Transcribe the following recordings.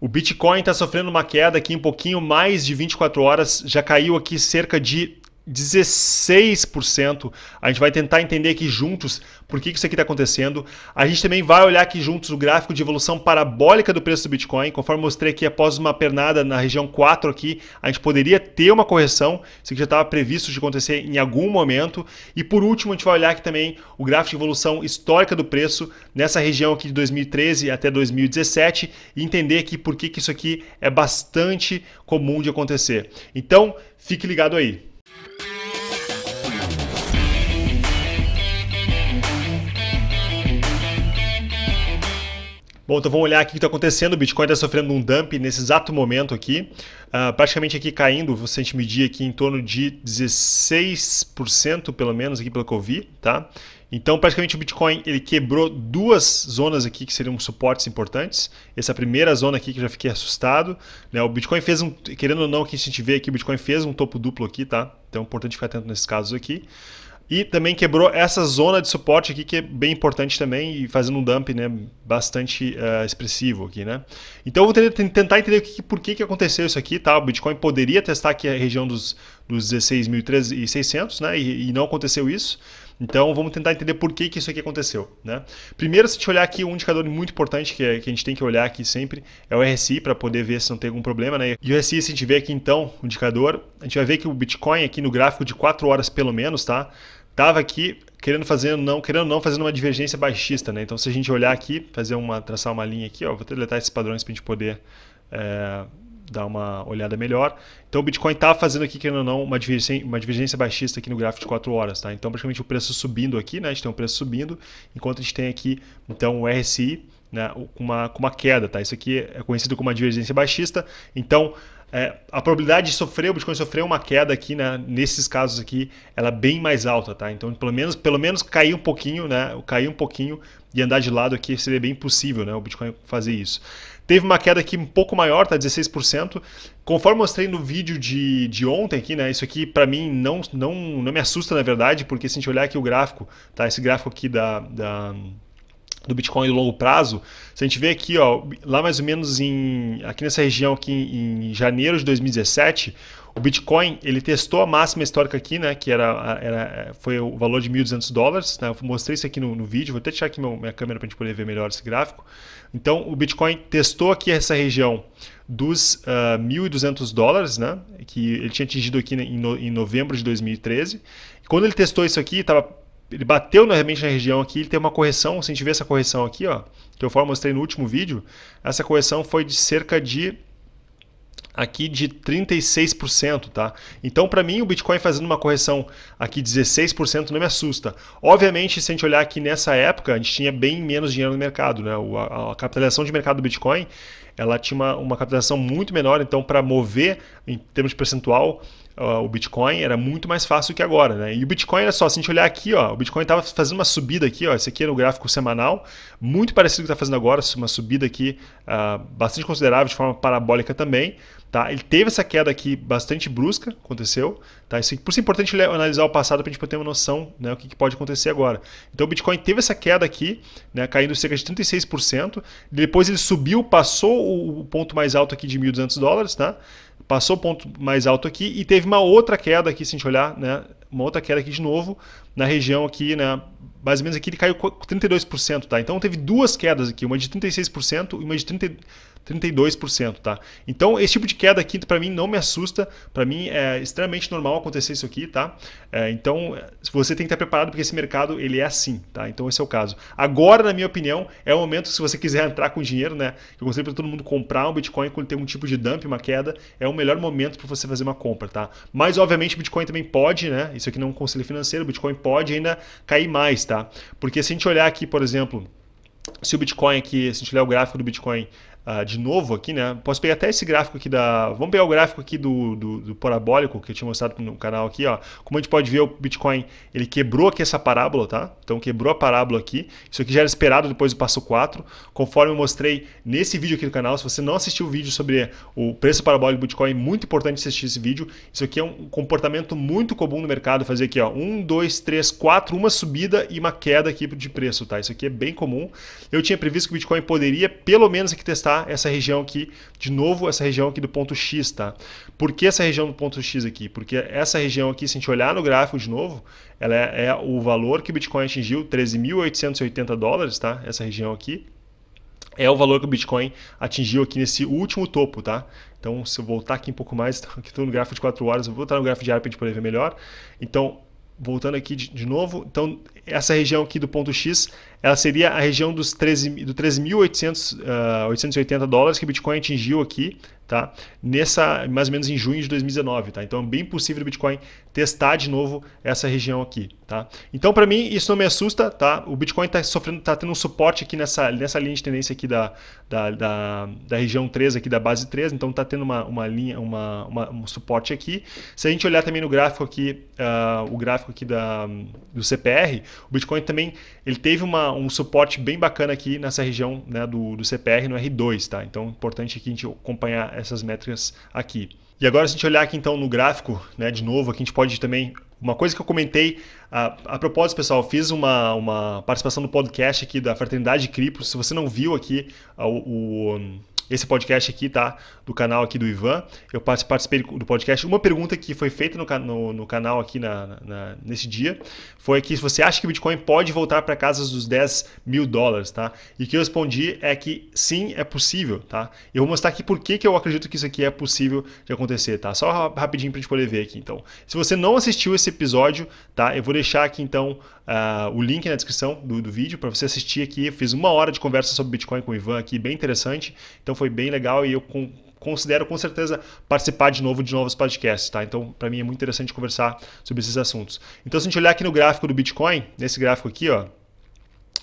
O Bitcoin está sofrendo uma queda aqui em pouquinho mais de 24 horas já caiu aqui cerca de 16%. A gente vai tentar entender aqui juntos por que isso aqui está acontecendo. A gente também vai olhar aqui juntos o gráfico de evolução parabólica do preço do Bitcoin. Conforme mostrei aqui, após uma pernada na região 4 aqui, a gente poderia ter uma correção. Isso aqui já estava previsto de acontecer em algum momento. E por último, a gente vai olhar aqui também o gráfico de evolução histórica do preço nessa região aqui de 2013 até 2017 e entender aqui por que isso aqui é bastante comum de acontecer. Então, fique ligado aí. Bom, então vamos olhar aqui o que está acontecendo. O Bitcoin está sofrendo um dump nesse exato momento aqui. Uh, praticamente aqui caindo, Você a gente medir aqui em torno de 16% pelo menos aqui pelo que eu vi, tá? Então, praticamente o Bitcoin ele quebrou duas zonas aqui que seriam suportes importantes. Essa primeira zona aqui que eu já fiquei assustado, né? O Bitcoin fez um, querendo ou não, que a gente vê aqui, o Bitcoin fez um topo duplo aqui, tá? Então, é importante ficar atento nesses casos aqui. E também quebrou essa zona de suporte aqui, que é bem importante também, e fazendo um dump né, bastante uh, expressivo aqui. Né? Então eu vou tentar entender que, por que, que aconteceu isso aqui. Tá? O Bitcoin poderia testar aqui a região dos, dos 16.600 né, e, e não aconteceu isso. Então vamos tentar entender por que, que isso aqui aconteceu. Né? Primeiro, se a gente olhar aqui, um indicador muito importante que, é, que a gente tem que olhar aqui sempre é o RSI para poder ver se não tem algum problema. Né? E o RSI, se a gente ver aqui então o indicador, a gente vai ver que o Bitcoin aqui no gráfico de 4 horas pelo menos, tá? Tava aqui querendo fazer não, querendo não fazendo uma divergência baixista, né? Então se a gente olhar aqui, fazer uma traçar uma linha aqui, ó, vou deletar esses padrões para a gente poder é, dar uma olhada melhor. Então o Bitcoin está fazendo aqui, querendo ou não, uma divergência, uma divergência baixista aqui no gráfico de 4 horas. Tá? Então praticamente o preço subindo aqui, né? a gente tem um preço subindo, enquanto a gente tem aqui então o RSI né? com, uma, com uma queda. Tá? Isso aqui é conhecido como uma divergência baixista. Então é, a probabilidade de sofrer, o Bitcoin sofrer uma queda aqui, né? Nesses casos aqui, ela é bem mais alta, tá? Então, pelo menos, pelo menos cair um pouquinho, né? Cair um pouquinho e andar de lado aqui seria bem possível, né? O Bitcoin fazer isso. Teve uma queda aqui um pouco maior, tá 16%. Conforme mostrei no vídeo de, de ontem aqui, né? Isso aqui para mim não, não, não me assusta na verdade, porque se a gente olhar aqui o gráfico, tá? Esse gráfico aqui da, da do Bitcoin de longo prazo, se a gente vê aqui, ó, lá mais ou menos em aqui nessa região aqui em, em janeiro de 2017, o Bitcoin, ele testou a máxima histórica aqui, né? Que era, era foi o valor de 1.200 dólares. Né? Eu mostrei isso aqui no, no vídeo. Vou até tirar aqui meu, minha câmera para a gente poder ver melhor esse gráfico. Então, o Bitcoin testou aqui essa região dos uh, ah, 1.200 dólares, né? Que ele tinha atingido aqui né, em, no, em novembro de 2013. E quando ele testou isso aqui, ele bateu realmente na região aqui, ele tem uma correção, se a gente vê essa correção aqui, ó, que eu mostrei no último vídeo, essa correção foi de cerca de aqui de 36%, tá? Então, para mim, o Bitcoin fazendo uma correção aqui 16% não me assusta. Obviamente, se a gente olhar aqui nessa época, a gente tinha bem menos dinheiro no mercado, né? A, a capitalização de mercado do Bitcoin, ela tinha uma, uma capitalização muito menor, então para mover em termos de percentual, o Bitcoin era muito mais fácil que agora, né? E o Bitcoin era só, se a gente olhar aqui, ó, o Bitcoin estava fazendo uma subida aqui, ó, esse aqui era o gráfico semanal, muito parecido com o que está fazendo agora, uma subida aqui uh, bastante considerável, de forma parabólica também, tá? Ele teve essa queda aqui bastante brusca, aconteceu, tá? Isso, por isso é importante analisar o passado para a gente poder ter uma noção, né, o que, que, pode acontecer agora. Então o Bitcoin teve essa queda aqui, né, caindo cerca de 36%, depois ele subiu, passou o ponto mais alto aqui de 1.200 dólares, tá? passou o ponto mais alto aqui e teve uma outra queda aqui, se a gente olhar, né? Uma outra queda aqui de novo, na região aqui, né? Mais ou menos aqui ele caiu 32%, tá? Então teve duas quedas aqui, uma de 36% e uma de 30, 32%, tá? Então, esse tipo de queda aqui, para mim, não me assusta. Para mim, é extremamente normal acontecer isso aqui, tá? É, então, você tem que estar preparado, porque esse mercado, ele é assim, tá? Então, esse é o caso. Agora, na minha opinião, é o momento, se você quiser entrar com dinheiro, né? Eu conselho para todo mundo comprar um Bitcoin quando tem um tipo de dump, uma queda. É o melhor momento para você fazer uma compra, tá? Mas, obviamente, o Bitcoin também pode, né? Isso aqui não é um conselho financeiro. O Bitcoin pode ainda cair mais, tá? Porque se a gente olhar aqui, por exemplo se o Bitcoin aqui, se a gente olhar o gráfico do Bitcoin uh, de novo aqui, né? Posso pegar até esse gráfico aqui da. Vamos pegar o gráfico aqui do, do, do, parabólico que eu tinha mostrado no canal aqui, ó. Como a gente pode ver, o Bitcoin ele quebrou aqui essa parábola, tá? Então quebrou a parábola aqui. Isso aqui já era esperado depois do passo 4. Conforme eu mostrei nesse vídeo aqui do canal, se você não assistiu o vídeo sobre o preço parabólico do Bitcoin, é muito importante assistir esse vídeo. Isso aqui é um comportamento muito comum no mercado, fazer aqui, ó, um, dois, três, quatro, uma subida e uma queda aqui de preço, tá? Isso aqui é bem comum. Eu tinha previsto que o Bitcoin poderia pelo menos aqui testar essa região aqui, de novo, essa região aqui do ponto X, tá? Por que essa região do ponto X aqui? Porque essa região aqui, se a gente olhar no gráfico de novo, ela é, é o valor que o Bitcoin atingiu, 13.880 dólares, tá? Essa região aqui. É o valor que o Bitcoin atingiu aqui nesse último topo, tá? Então, se eu voltar aqui um pouco mais, aqui então, estou no gráfico de 4 horas, eu vou voltar no gráfico diário para gente poder ver melhor. Então, voltando aqui de, novo, então essa região aqui do ponto X ela seria a região dos 13.880 do 13 uh, ah, dólares que o Bitcoin atingiu aqui, tá? Nessa, mais ou menos em junho de 2019, tá? Então é bem possível o Bitcoin testar de novo essa região aqui, tá? Então para mim isso não me assusta, tá? O Bitcoin está sofrendo, tá tendo um suporte aqui nessa, nessa linha de tendência aqui da, da, da, da região 3 aqui da base 3, então está tendo uma, uma linha, uma, uma, um suporte aqui. Se a gente olhar também no gráfico aqui, uh, o gráfico aqui da, do CPR, o Bitcoin também ele teve uma um suporte bem bacana aqui nessa região né, do, do CPR no R2, tá? Então, é importante aqui a gente acompanhar essas métricas aqui. E agora, se a gente olhar aqui então no gráfico, né, de novo, aqui a gente pode também uma coisa que eu comentei, a, a propósito, pessoal, fiz uma, uma participação no podcast aqui da Fraternidade Cripto. Se você não viu aqui a, o, esse podcast aqui, tá? Do canal aqui do Ivan. Eu participei do podcast. Uma pergunta que foi feita no, no, no canal aqui na, na, nesse dia foi que se você acha que o Bitcoin pode voltar para casas dos 10 mil dólares, tá? E o que eu respondi é que sim, é possível, tá? Eu vou mostrar aqui por que, que eu acredito que isso aqui é possível de acontecer, tá? Só rapidinho para a gente poder ver aqui, então. Se você não assistiu esse episódio, tá? Eu vou deixar aqui, então, uh, o link na descrição do, do vídeo para você assistir aqui. Eu fiz uma hora de conversa sobre Bitcoin com o Ivan aqui, bem interessante. Então, foi bem legal e eu com, considero com certeza participar de novo de novos podcasts, tá? Então, para mim é muito interessante conversar sobre esses assuntos. Então, se a gente olhar aqui no gráfico do Bitcoin, nesse gráfico aqui, ó,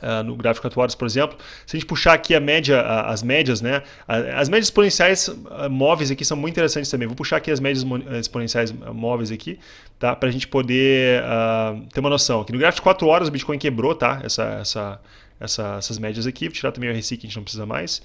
Uh, no gráfico 4 horas, por exemplo, se a gente puxar aqui a média, a, as médias, né? A, as médias exponenciais ah, móveis aqui são muito interessantes também. Vou puxar aqui as médias eh, exponenciais ah, móveis aqui, tá? Para a gente poder uh, ter uma noção. Aqui no gráfico de 4 horas o Bitcoin quebrou, tá? Essa, essa, essa, essas médias aqui. Vou tirar também o RSI que a gente não precisa mais.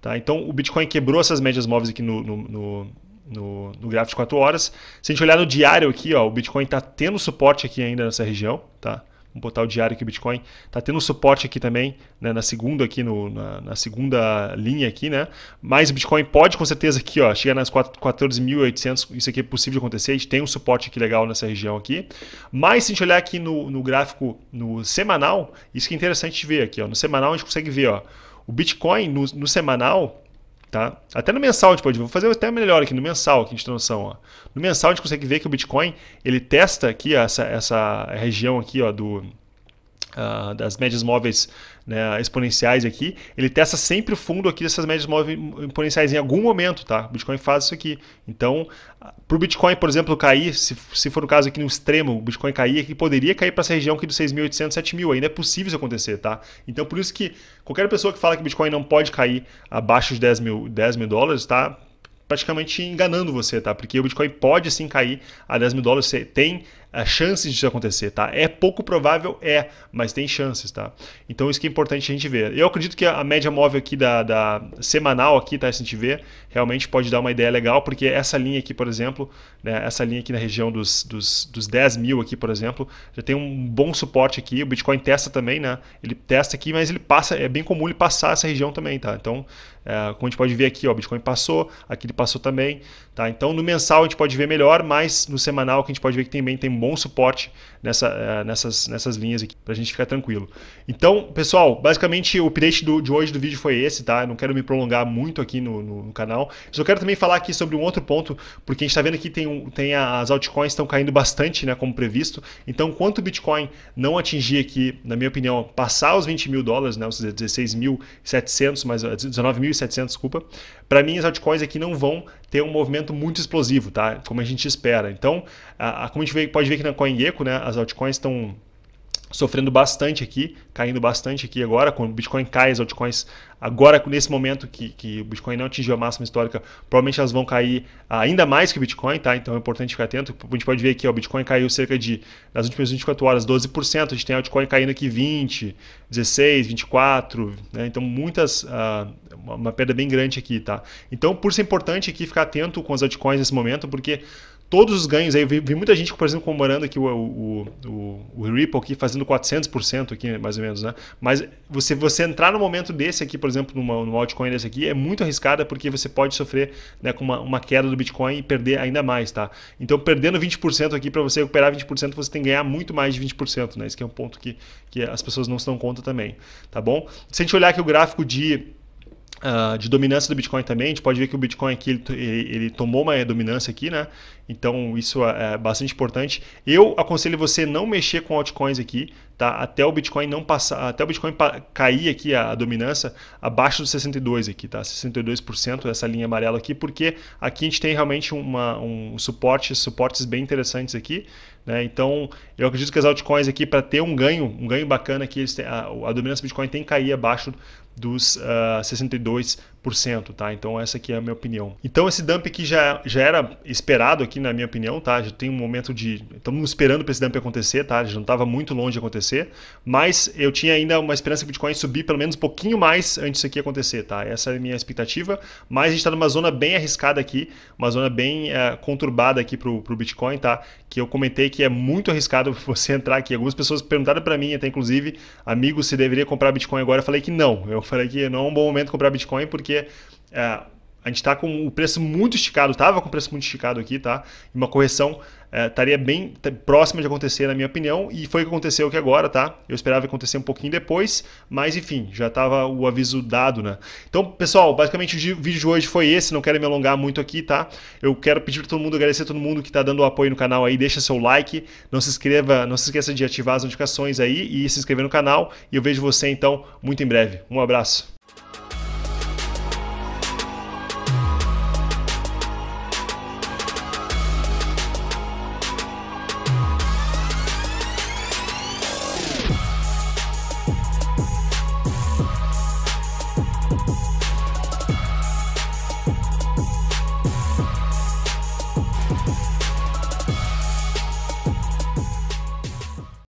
Tá? Então o Bitcoin quebrou essas médias móveis aqui no, no, no no, no, gráfico de 4 horas. Se a gente olhar no diário aqui, ó, o Bitcoin está tendo suporte aqui ainda nessa região, tá? um portal diário diário aqui, Bitcoin. Tá tendo suporte aqui também, né? Na segunda aqui, no, na, na segunda linha aqui, né? Mas o Bitcoin pode, com certeza, aqui, ó, chegar nas 14.800. Isso aqui é possível de acontecer. A gente tem um suporte aqui legal nessa região aqui. Mas se a gente olhar aqui no, no gráfico, no semanal, isso que é interessante ver aqui, ó. No semanal a gente consegue ver, ó. O Bitcoin no, no semanal Tá? Até no mensal a gente pode ver. Vou fazer até melhor aqui no mensal, aqui de transição. Ó. No mensal a gente consegue ver que o Bitcoin ele testa aqui ó, essa, essa região aqui ó, do, Uh, das médias móveis né, exponenciais aqui, ele testa sempre o fundo aqui dessas médias móveis exponenciais em algum momento, tá? O Bitcoin faz isso aqui. Então, ah, para o Bitcoin, por exemplo, cair, se, se for o caso aqui no extremo, o Bitcoin cair, ele poderia cair para essa região aqui dos 6.800, 7.000, ainda é possível isso acontecer, tá? Então, por isso que qualquer pessoa que fala que o Bitcoin não pode cair abaixo de 10 mil, 10 mil dólares, tá? praticamente enganando você, tá? Porque o Bitcoin pode sim cair a 10 mil dólares, você tem a de disso acontecer, tá? É pouco provável, é, mas tem chances, tá? Então isso que é importante a gente ver. Eu acredito que a média móvel aqui da, da semanal aqui, tá? Se a gente ver, realmente pode dar uma ideia legal, porque essa linha aqui, por exemplo, né? essa linha aqui na região dos, dos, dos 10 mil aqui, por exemplo, já tem um bom suporte aqui. O Bitcoin testa também, né? Ele testa aqui, mas ele passa, é bem comum ele passar essa região também, tá? Então, é, como a gente pode ver aqui, ó, o Bitcoin passou, aqui ele passou também, tá? Então no mensal a gente pode ver melhor, mas no semanal que a gente pode ver é que também tem bom bom suporte nessa, eh, nessas, nessas linhas aqui, para a gente ficar tranquilo. Então, pessoal, basicamente o update do, de hoje do vídeo foi esse, tá? Eu não quero me prolongar muito aqui no, no, no canal. Só quero também falar aqui sobre um outro ponto, porque a gente está vendo aqui tem, um, tem as altcoins estão caindo bastante, né, como previsto. Então, quanto o Bitcoin não atingir aqui, na minha opinião, passar os 20 mil dólares, né, os 16.700, mas 19.700, eh, desculpa, para mim as altcoins aqui não vão ter um movimento muito explosivo, tá? Como a gente espera. Então, a, a, como a gente vê, pode ver que na CoinGecko, né, as altcoins estão sofrendo bastante aqui, caindo bastante aqui agora, quando o Bitcoin cai, as altcoins, agora nesse momento que, que o Bitcoin não atingiu a máxima histórica, provavelmente elas vão cair ainda mais que o Bitcoin, tá? Então é importante ficar atento. A gente pode ver aqui, ó, o Bitcoin caiu cerca de, nas últimas 24 horas, 12%, a gente tem altcoin caindo aqui 20, 16, 24, né? Então muitas, uh, uma perda bem grande aqui, tá? Então por ser importante aqui ficar atento com as altcoins nesse momento, porque todos os ganhos aí. Eu vi, vi muita gente, por exemplo, comemorando aqui o, o, o, o, Ripple aqui, fazendo 400% aqui, mais ou menos, né? Mas você, você entrar no momento desse aqui, por exemplo, numa, numa altcoin desse aqui, é muito arriscada porque você pode sofrer né, com uma, uma queda do Bitcoin e perder ainda mais, tá? Então, perdendo 20% aqui, para você recuperar 20%, você tem que ganhar muito mais de 20%, né? Esse é um ponto que, que as pessoas não se dão conta também, tá bom? Se a gente olhar aqui o gráfico de Uh, de dominância do Bitcoin também, a gente pode ver que o Bitcoin aqui ele, ele tomou uma dominância aqui, né? Então isso é, é bastante importante. Eu aconselho você não mexer com altcoins aqui, tá? Até o Bitcoin não passar, até o Bitcoin cair aqui a, a dominância abaixo dos 62 aqui, tá? 62% essa linha amarela aqui, porque aqui a gente tem realmente uma, um suporte, suportes bem interessantes aqui, né? Então, eu acredito que as altcoins aqui para ter um ganho, um ganho bacana aqui, eles têm, a, a dominância do Bitcoin tem que cair abaixo dos uh, ah, 62 tá? Então essa aqui é a minha opinião. Então esse dump aqui já, já era esperado aqui na minha opinião, tá? Já tem um momento de... Estamos esperando para esse dump acontecer, tá? Já não estava muito longe de acontecer, mas eu tinha ainda uma esperança que o Bitcoin subir pelo menos um pouquinho mais antes disso aqui acontecer, tá? Essa é a minha expectativa, mas a gente está numa zona bem arriscada aqui, uma zona bem é, conturbada aqui para o Bitcoin, tá? Que eu comentei que é muito arriscado você entrar aqui. Algumas pessoas perguntaram para mim, até inclusive, amigo, se deveria comprar Bitcoin agora. Eu falei que não. Eu falei que não é um bom momento comprar Bitcoin porque porque é, a gente está com o preço muito esticado, estava com o preço muito esticado aqui, tá? Uma correção é, estaria bem tá, próxima de acontecer, na minha opinião, e foi o que aconteceu aqui agora, tá? Eu esperava acontecer um pouquinho depois, mas enfim, já estava o aviso dado, né? Então, pessoal, basicamente o vídeo de hoje foi esse, não quero me alongar muito aqui, tá? Eu quero pedir para todo mundo, agradecer a todo mundo que está dando apoio no canal aí, deixa seu like, não se inscreva, não se esqueça de ativar as notificações aí e se inscrever no canal, e eu vejo você então muito em breve. Um abraço.